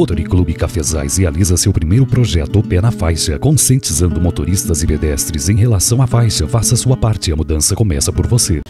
Rotary Clube Cafezais realiza seu primeiro projeto Pé na Faixa, conscientizando motoristas e pedestres em relação à faixa. Faça sua parte, a mudança começa por você.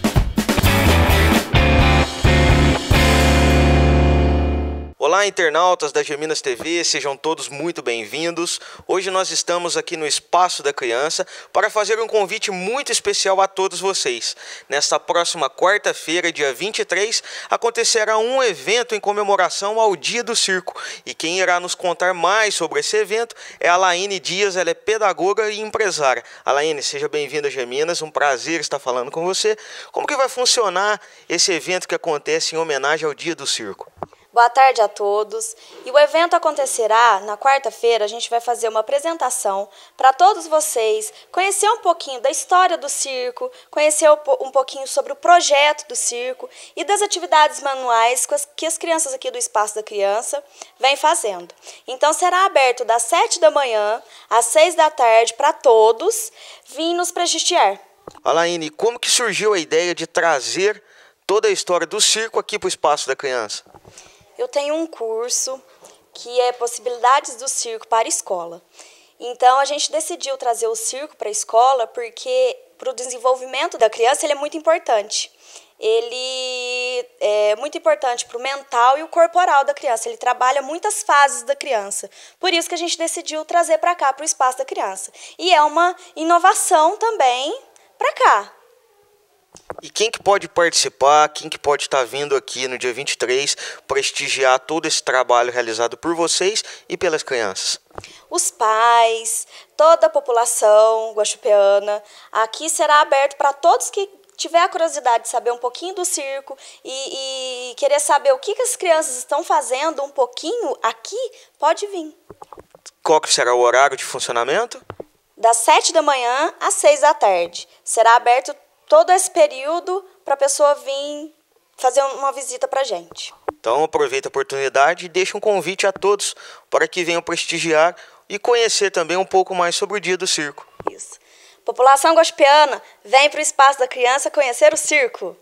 Olá, internautas da Geminas TV, sejam todos muito bem-vindos. Hoje nós estamos aqui no Espaço da Criança para fazer um convite muito especial a todos vocês. Nesta próxima quarta-feira, dia 23, acontecerá um evento em comemoração ao Dia do Circo. E quem irá nos contar mais sobre esse evento é a Laine Dias, ela é pedagoga e empresária. Alaine, seja bem-vinda a Geminas, um prazer estar falando com você. Como que vai funcionar esse evento que acontece em homenagem ao Dia do Circo? Boa tarde a todos. E o evento acontecerá na quarta-feira. A gente vai fazer uma apresentação para todos vocês conhecer um pouquinho da história do circo, conhecer um pouquinho sobre o projeto do circo e das atividades manuais que as crianças aqui do Espaço da Criança vêm fazendo. Então será aberto das 7 da manhã às 6 da tarde para todos virem nos prestigiar. Alaine, como que surgiu a ideia de trazer toda a história do circo aqui para o Espaço da Criança? eu tenho um curso que é Possibilidades do Circo para a Escola. Então a gente decidiu trazer o circo para a escola porque para o desenvolvimento da criança ele é muito importante. Ele é muito importante para o mental e o corporal da criança. Ele trabalha muitas fases da criança. Por isso que a gente decidiu trazer para cá, para o espaço da criança. E é uma inovação também para cá, e quem que pode participar, quem que pode estar vindo aqui no dia 23 prestigiar todo esse trabalho realizado por vocês e pelas crianças? Os pais, toda a população guaxupeana. Aqui será aberto para todos que tiver a curiosidade de saber um pouquinho do circo e, e querer saber o que, que as crianças estão fazendo um pouquinho aqui, pode vir. Qual que será o horário de funcionamento? Das 7 da manhã às 6 da tarde. Será aberto todo esse período para a pessoa vir fazer uma visita para a gente. Então aproveita a oportunidade e deixa um convite a todos para que venham prestigiar e conhecer também um pouco mais sobre o Dia do Circo. Isso. População gospiana, vem para o Espaço da Criança conhecer o circo.